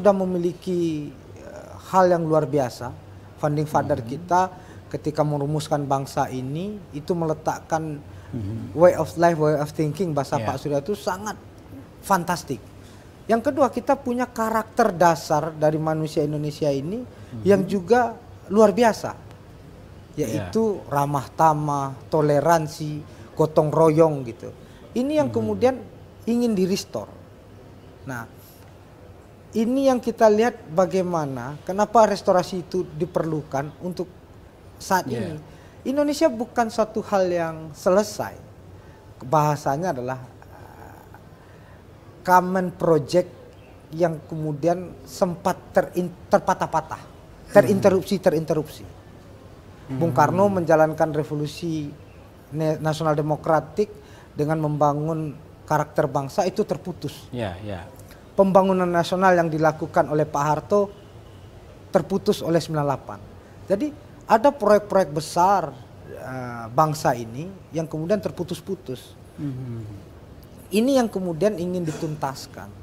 sudah memiliki eh, hal yang luar biasa. funding father mm -hmm. kita ketika merumuskan bangsa ini itu meletakkan mm -hmm. way of life, way of thinking bahasa yeah. Pak Surya itu sangat fantastik. Yang kedua kita punya karakter dasar dari manusia Indonesia ini mm -hmm. yang juga luar biasa, yaitu yeah. ramah tamah, toleransi, gotong royong gitu. Ini yang mm -hmm. kemudian ingin di restore. Nah, ini yang kita lihat bagaimana kenapa restorasi itu diperlukan untuk saat yeah. ini. Indonesia bukan suatu hal yang selesai. Bahasanya adalah eh, common project yang kemudian sempat terpatah-patah, terinterupsi, hmm. terinterupsi. Hmm. Bung Karno menjalankan revolusi nasional demokratik dengan membangun karakter bangsa itu terputus. Ya, ya pembangunan nasional yang dilakukan oleh Pak Harto terputus oleh 98. Jadi ada proyek-proyek besar uh, bangsa ini yang kemudian terputus-putus. Mm -hmm. Ini yang kemudian ingin dituntaskan.